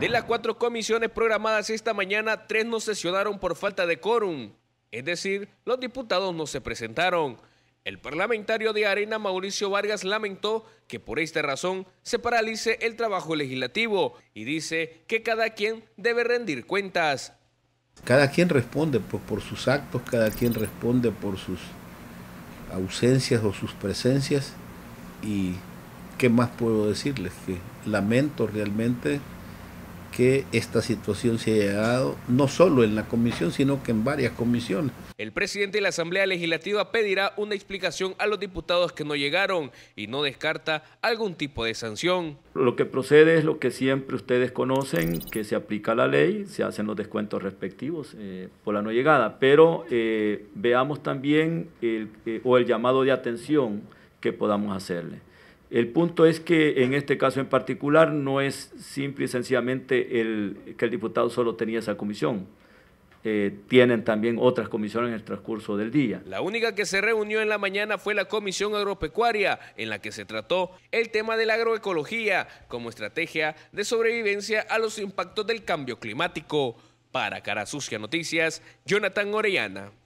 De las cuatro comisiones programadas esta mañana, tres no sesionaron por falta de quórum, es decir, los diputados no se presentaron. El parlamentario de Arena, Mauricio Vargas, lamentó que por esta razón se paralice el trabajo legislativo y dice que cada quien debe rendir cuentas. Cada quien responde por, por sus actos, cada quien responde por sus ausencias o sus presencias y qué más puedo decirles que lamento realmente que esta situación se ha dado no solo en la comisión, sino que en varias comisiones. El presidente de la Asamblea Legislativa pedirá una explicación a los diputados que no llegaron y no descarta algún tipo de sanción. Lo que procede es lo que siempre ustedes conocen, que se aplica la ley, se hacen los descuentos respectivos eh, por la no llegada, pero eh, veamos también eh, o el llamado de atención que podamos hacerle. El punto es que en este caso en particular no es simple y sencillamente el, que el diputado solo tenía esa comisión. Eh, tienen también otras comisiones en el transcurso del día. La única que se reunió en la mañana fue la Comisión Agropecuaria, en la que se trató el tema de la agroecología como estrategia de sobrevivencia a los impactos del cambio climático. Para Cara Sucia Noticias, Jonathan Orellana.